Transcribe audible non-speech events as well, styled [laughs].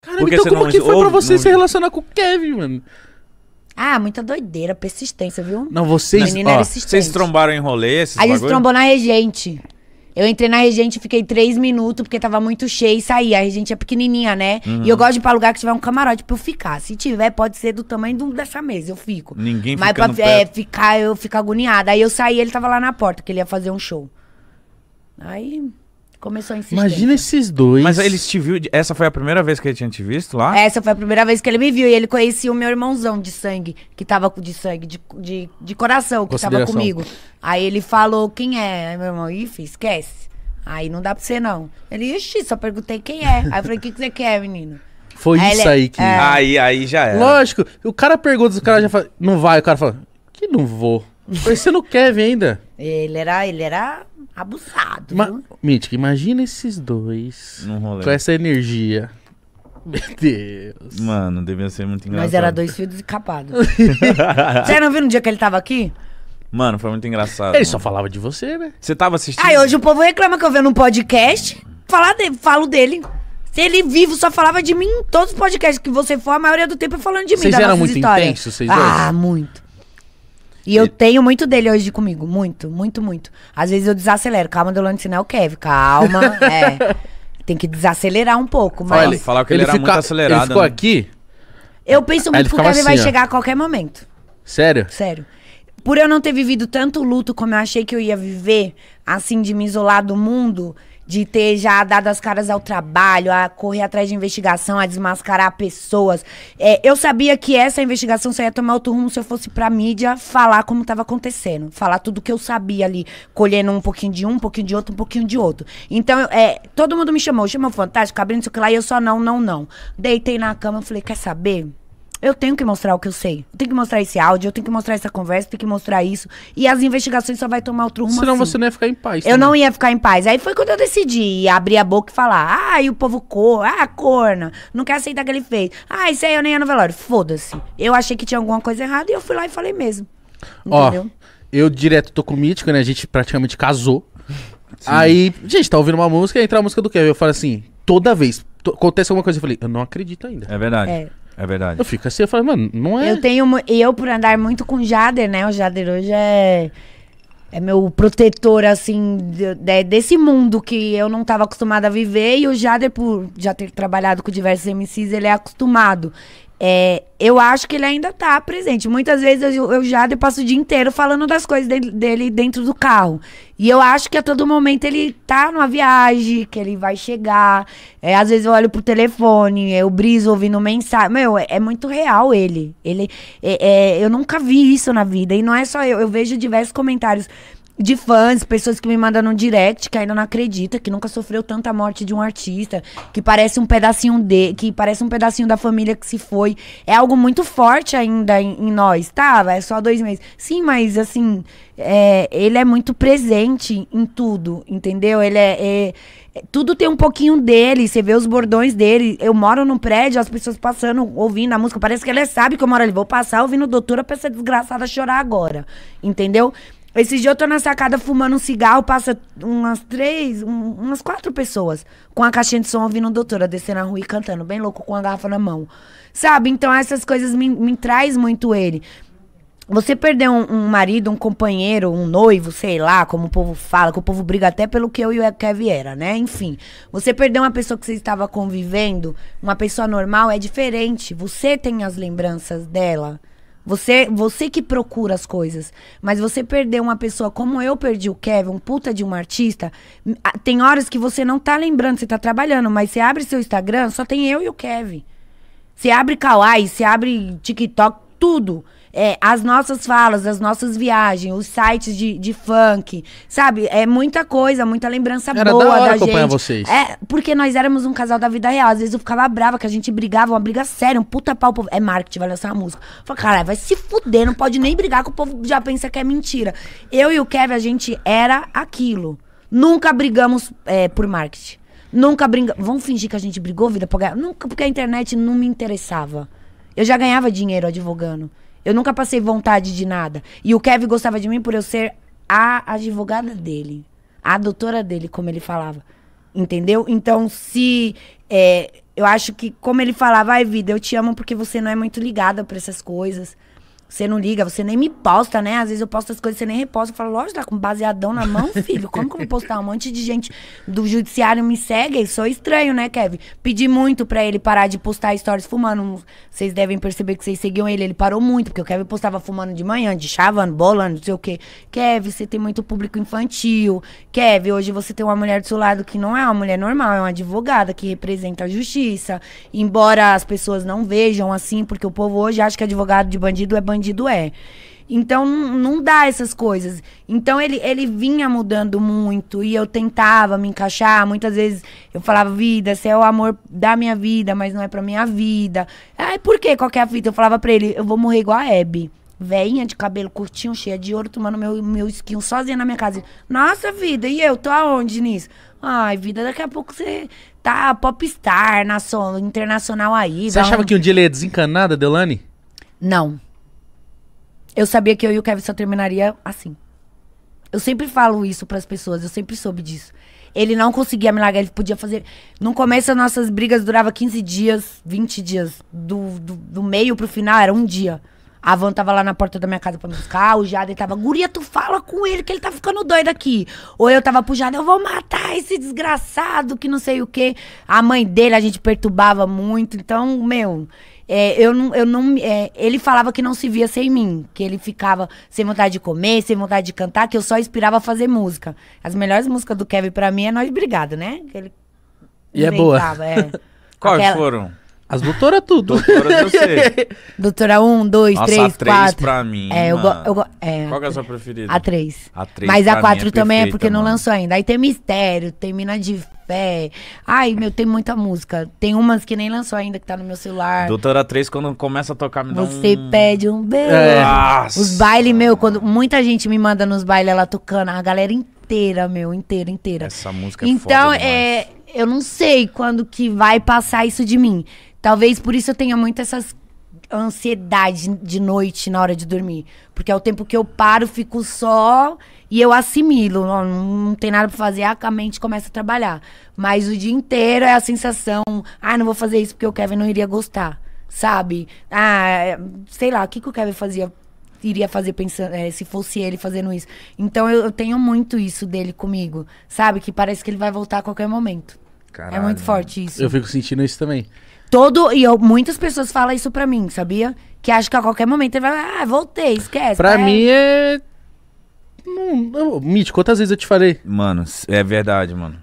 Caramba, Porque então como não... que foi pra você não... se relacionar com o Kevin, mano? Ah, muita doideira, persistência, viu? Não, vocês... Ó, vocês trombaram em rolê, esses Aí bagulho? se trombou na Regente. Eu entrei na Regente, fiquei três minutos, porque tava muito cheio e saí. A Regente é pequenininha, né? Uhum. E eu uhum. gosto de ir pra lugar que tiver um camarote pra eu ficar. Se tiver, pode ser do tamanho do, dessa mesa, eu fico. Ninguém Mas pra é, ficar, eu fico agoniada. Aí eu saí, ele tava lá na porta, que ele ia fazer um show. Aí Começou a insistir. Imagina esses dois. Mas ele te viu. Essa foi a primeira vez que ele tinha te visto lá? Essa foi a primeira vez que ele me viu. E ele conhecia o meu irmãozão de sangue, que tava de sangue, de, de, de coração, que tava comigo. Aí ele falou: quem é? Aí meu irmão, Ih, esquece. Aí não dá pra você, não. Ele, ixi, só perguntei quem é. Aí eu falei: o que, que você quer, menino? Foi aí isso ele, aí que. É... Aí, aí já é. Lógico, o cara pergunta, o cara já fala, não vai, o cara fala, que não vou. Mas você não quer ainda. Ele era, ele era abusado. Ma Mítica, imagina esses dois rolê. com essa energia. Meu Deus. Mano, devia ser muito engraçado. Mas era dois filhos escapados. [laughs] Você não viu no dia que ele tava aqui? Mano, foi muito engraçado. Ele mano. só falava de você, né? Você tava assistindo. Aí hoje o povo reclama que eu venho num podcast, falar de, falo dele. Se ele vivo só falava de mim em todos os podcasts que você for, a maioria do tempo é falando de mim. Vocês eram muito intensos, vocês dois? Ah, muito. E eu tenho muito dele hoje comigo. Muito, muito, muito. Às vezes eu desacelero. Calma, Delano, é o Kevin Calma. [laughs] é. Tem que desacelerar um pouco. Mas... Olha, falar que ele, ele era fica... muito acelerado. Ele ficou né? aqui? Eu penso muito que o Kevin assim, vai ó. chegar a qualquer momento. Sério? Sério. Por eu não ter vivido tanto luto como eu achei que eu ia viver, assim, de me isolar do mundo, de ter já dado as caras ao trabalho, a correr atrás de investigação, a desmascarar pessoas. É, eu sabia que essa investigação só ia tomar outro rumo se eu fosse pra mídia falar como estava acontecendo. Falar tudo que eu sabia ali, colhendo um pouquinho de um, um pouquinho de outro, um pouquinho de outro. Então, é, todo mundo me chamou, chamou Fantástico, abrindo isso que lá, e eu só não, não, não. Deitei na cama, falei, quer saber? eu tenho que mostrar o que eu sei. Eu tenho que mostrar esse áudio, eu tenho que mostrar essa conversa, eu tenho que mostrar isso. E as investigações só vai tomar outro rumo Senão assim. você não ia ficar em paz. Eu também. não ia ficar em paz. Aí foi quando eu decidi abrir a boca e falar. Ah, e o povo cor, ah, corna. Não quer aceitar que ele fez. Ah, isso aí eu nem ia no velório. Foda-se. Eu achei que tinha alguma coisa errada e eu fui lá e falei mesmo. Entendeu? Ó, eu direto tô com o Mítico, né? A gente praticamente casou. Sim. Aí, gente, tá ouvindo uma música, entra a música do Kevin. Eu falo assim, toda vez, acontece alguma coisa, eu falei, eu não acredito ainda. É verdade. É. É verdade. Eu fico assim, eu falo, mano, não é. Eu tenho. E eu, por andar muito com o Jader, né? O Jader hoje é. É meu protetor, assim, de, de, desse mundo que eu não estava acostumada a viver. E o Jader, por já ter trabalhado com diversos MCs, ele é acostumado. É, eu acho que ele ainda tá presente. Muitas vezes eu, eu já eu passo o dia inteiro falando das coisas de, dele dentro do carro. E eu acho que a todo momento ele tá numa viagem, que ele vai chegar. É, às vezes eu olho pro telefone, é, eu briso ouvindo mensagem. Meu, é, é muito real ele. ele é, é, eu nunca vi isso na vida. E não é só eu. Eu vejo diversos comentários de fãs, pessoas que me mandam no direct, que ainda não acredita, que nunca sofreu tanta morte de um artista, que parece um pedacinho de, que parece um pedacinho da família que se foi. É algo muito forte ainda em, em nós, tá? É só dois meses. Sim, mas assim, é, ele é muito presente em tudo, entendeu? Ele é, é, é tudo tem um pouquinho dele. Você vê os bordões dele. Eu moro num prédio, as pessoas passando, ouvindo a música. Parece que ele sabe que eu moro ali. Vou passar ouvindo doutora pra essa desgraçada chorar agora, entendeu? Esse dia eu tô na sacada fumando um cigarro, passa umas três, um, umas quatro pessoas com a caixinha de som ouvindo doutora descendo a rua e cantando, bem louco, com a garrafa na mão. Sabe? Então essas coisas me, me traz muito ele. Você perder um, um, marido, um companheiro, um noivo, sei lá, como o povo fala, que o povo briga até pelo que eu e o Kevin era, né? Enfim, você perder uma pessoa que você estava convivendo, uma pessoa normal, é diferente. Você tem as lembranças dela. Você, você que procura as coisas. Mas você perder uma pessoa como eu perdi o Kevin, um puta de um artista, hum, tem horas que você não tá lembrando, você tá trabalhando, mas você abre seu Instagram, só tem eu e o Kevin. Você abre Kawaii, você abre TikTok, tudo. É, as nossas falas, as nossas viagens, os sites de, de funk, sabe? É muita coisa, muita lembrança era boa da, hora da acompanhar gente. vocês. É, porque nós éramos um casal da vida real. Às vezes eu ficava brava que a gente brigava, uma briga séria, um puta pau. Povo... É marketing, vai lançar uma música. falei, caralho, vai se fuder, não pode nem brigar que o povo já pensa que é mentira. Eu e o Kevin, a gente era aquilo. Nunca brigamos é, por marketing. Nunca brigamos. Vamos fingir que a gente brigou, vida? Pra... Nunca, porque a internet não me interessava. Eu já ganhava dinheiro advogando. Eu nunca passei vontade de nada. E o Kevin gostava de mim por eu ser a advogada dele. A doutora dele, como ele falava. Entendeu? Então, se. É, eu acho que, como ele falava, ai, vida, eu te amo porque você não é muito ligada para essas coisas. Você não liga, você nem me posta, né? Às vezes eu posto as coisas, você nem reposta. Eu falo, lógico, tá com baseadão na mão, [laughs] filho. Como que eu vou postar? Um monte de gente do judiciário me segue. Sou estranho, né, Kevin? Pedi muito pra ele parar de postar stories fumando. Vocês devem perceber que vocês seguiam ele. Ele parou muito, porque o Kevin postava fumando de manhã, de chavando, bolando, não sei o quê. Kevin, você tem muito público infantil. Kevin, hoje você tem uma mulher do seu lado que não é uma mulher normal, é uma advogada que representa a justiça. Embora as pessoas não vejam assim, porque o povo hoje acha que advogado de bandido é bandido bandido é. Então não dá essas coisas. Então ele, ele vinha mudando muito e eu tentava me encaixar. Muitas vezes eu falava, vida, você é o amor da minha vida, mas não é pra minha vida. Ai, por que qualquer é fita? Eu falava pra ele, eu vou morrer igual a Hebe. Veinha de cabelo curtinho, cheia de ouro, tomando meu, meu esquinho sozinha na minha casa. Nossa vida, e eu tô aonde nisso? Ai, vida, daqui a pouco você tá popstar nacional, internacional aí. Você achava um... que um dia ele ia desencanar da Delane? Não. Eu sabia que eu e o Kevin só terminaria assim. Eu sempre falo isso para as pessoas, eu sempre soube disso. Ele não conseguia me largar, ele podia fazer. No começo, as nossas brigas duravam 15 dias, 20 dias. Do, do, do meio pro final era um dia. A van tava lá na porta da minha casa pra me buscar, o Jader tava, guria, tu fala com ele que ele tá ficando doido aqui. Ou eu tava pro Jader, eu vou matar esse desgraçado que não sei o quê. A mãe dele a gente perturbava muito, então, meu, é, eu não, eu não é, ele falava que não se via sem mim, que ele ficava sem vontade de comer, sem vontade de cantar, que eu só inspirava a fazer música. As melhores músicas do Kevin para mim é Nós Brigado, né? Que ele e é boa. É. [laughs] Quais Aquela... foram? As doutoras tudo. Doutora, eu sei. [laughs] Doutora 1, 2, 3, 4. a 3 pra mim. É, eu, go, eu go, é, Qual que é a sua preferida? A 3. A 3 Mas a 4 é também é perfeita, é porque mano. não lançou ainda. Aí tem mistério, tem mina de fé. Ai, meu, tem muita música. Tem umas que nem lançou ainda, que tá no meu celular. Doutora 3, quando começa a tocar, me dá Você um... pede um beijo. É. Nossa. Os bailes, meu, quando muita gente me manda nos bailes ela tocando, a galera inteira, meu, inteira, inteira. Essa música é Então, é, eu não sei quando que vai passar isso de mim. Talvez por isso eu tenha muito essas ansiedade de noite na hora de dormir. Porque é o tempo que eu paro, fico só e eu assimilo. Não, não tem nada pra fazer, a mente começa a trabalhar. Mas o dia inteiro é a sensação: ah, não vou fazer isso porque o Kevin não iria gostar, sabe? Ah, sei lá, o que, que o Kevin fazia? Iria fazer pensando, é, se fosse ele fazendo isso. Então eu, eu tenho muito isso dele comigo, sabe? Que parece que ele vai voltar a qualquer momento. É Caralho, é muito forte isso. Eu fico sentindo isso também. Todo. E eu, muitas pessoas falam isso pra mim, sabia? Que acho que a qualquer momento ele vai. Ah, voltei, esquece. Pra né? mim é. Não, eu, quantas vezes eu te falei? Mano, é verdade, mano.